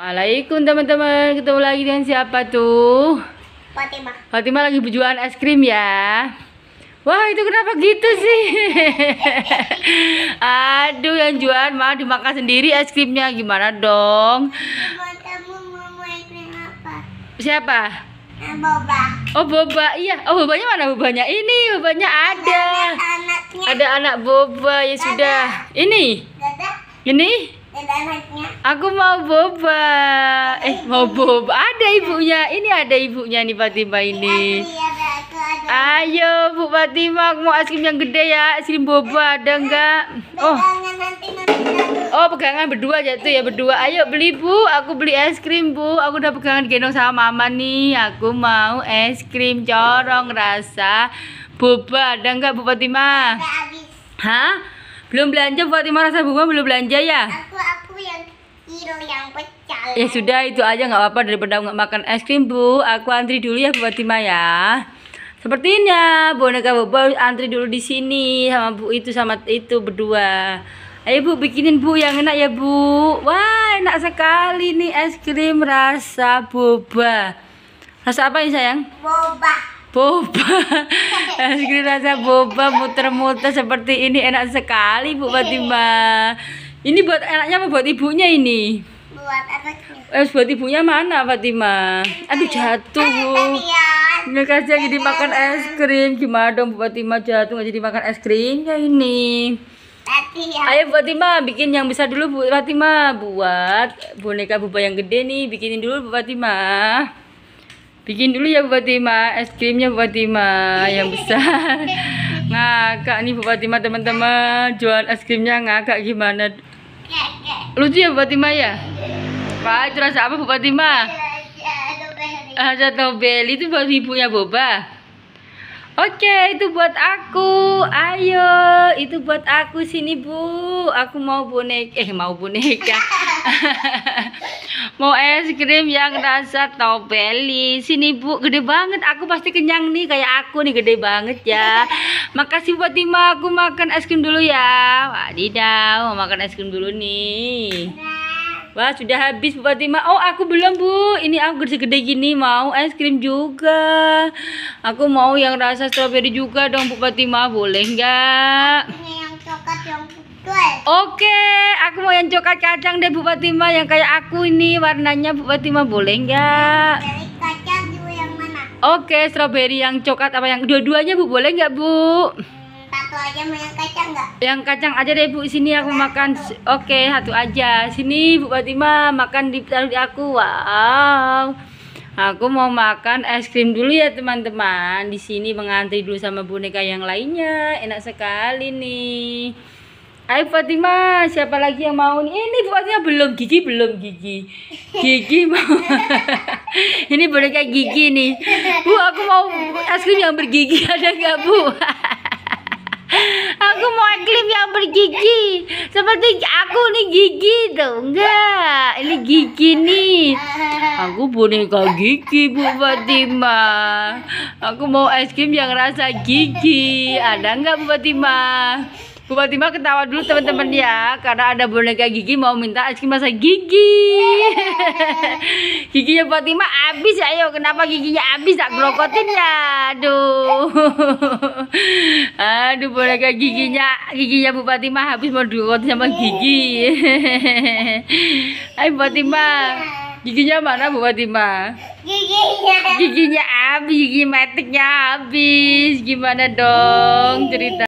Assalamualaikum teman-teman. Ketemu lagi dengan siapa tuh? Fatima. Fatima lagi berjualan es krim ya. Wah itu kenapa gitu sih? Aduh yang jualan malah dimakan sendiri es krimnya gimana dong? Siapa? Boba. Oh boba, iya. Oh bobanya mana bobanya? Ini bobanya ada. Ada anak, ada anak boba ya Dada. sudah. Ini. Dada. Ini. Aku mau boba. Eh, mau boba. Ada ibunya. Ini ada ibunya nih Fatima ini. Ayo Bu Fatima, aku mau es krim yang gede ya. Es krim boba ada enggak? Oh. Oh, pegangan berdua aja tuh ya, berdua. Ayo beli, Bu. Aku beli es krim, Bu. Aku udah pegangan gendong sama Mama nih. Aku mau es krim corong rasa boba. Ada enggak Bu Fatima? Hah? Belum belanja Fatimah rasa bunga belum belanja ya? Aku aku yang biru yang pecah. Ya sudah itu aja nggak apa-apa daripada nggak makan es krim bu. Aku antri dulu ya Bu Fatimah ya. Sepertinya boneka Bobo antri dulu di sini sama Bu itu sama itu berdua. Ayo Bu bikinin Bu yang enak ya Bu. Wah enak sekali nih es krim rasa boba. Rasa apa ini sayang? Boba boba es krim rasa boba muter-muter seperti ini enak sekali Bu Fatima ini buat enaknya apa buat ibunya ini buat anaknya es eh, buat ibunya mana Fatima aduh ya. jatuh eh, Bu ya. ini kasih jadi ya. makan es krim gimana dong Bu Fatima jatuh nggak jadi makan es krimnya ini Ayo Fatima bikin yang bisa dulu Bu Fatima buat boneka buba yang gede nih bikinin dulu Bu Fatima bikin dulu ya Bu Fatima es krimnya Bu Fatima yang besar ngakak nih Fatima teman-teman jual es krimnya ngakak gimana lucu ya Bu Fatima ya Pak itu rasa apa Fatima ada tobeli itu buat ibunya Boba Oke, itu buat aku. Ayo, itu buat aku sini, Bu. Aku mau bonek. Eh, mau boneka. Ya. Mau es krim yang rasa tobeli. Sini Bu, gede banget. Aku pasti kenyang nih kayak aku nih gede banget ya. Makasih buat Tima, aku makan es krim dulu ya. Wadidaw, mau makan es krim dulu nih. Wah, sudah habis buat timah Oh, aku belum, Bu. Ini aku gede-gede gini mau es krim juga. Aku mau yang rasa strawberry juga dong buat timah Boleh nggak? Oke, aku mau yang coklat kacang deh Bu Fatima yang kayak aku ini warnanya Bu Fatima boleh nggak? kacang juga yang mana? Oke, strawberry yang coklat apa yang dua-duanya Bu boleh nggak Bu? Satu aja mau yang kacang nggak? Yang kacang aja deh Bu, sini aku makan. Oke, satu aja. Sini Bu Fatima makan taruh di aku. Wow. Aku mau makan es krim dulu ya teman-teman. Di sini mengantri dulu sama boneka yang lainnya. Enak sekali nih. Hai Fatima, siapa lagi yang mau nih? Ini buatnya belum gigi, belum gigi. Gigi mau. ini boneka gigi nih. Bu, aku mau es krim yang bergigi ada nggak Bu? aku mau es krim yang bergigi. Seperti aku nih gigi tuh, enggak. Ini gigi nih. Aku boneka gigi Bu Fatima. Aku mau es krim yang rasa gigi. Ada nggak Bu Fatima? Bupati Fatima ketawa dulu teman-teman ya karena ada boneka Gigi mau minta es krim rasa gigi. giginya Fatima habis ya ayo kenapa giginya habis tak grokotin ya. Aduh. Aduh boneka giginya giginya Bupati Fatima habis mau grokotin sama Gigi. Hai Fatima. Giginya mana Bu Fatima? Giginya. Giginya habis, gigi metiknya habis. Gimana dong cerita?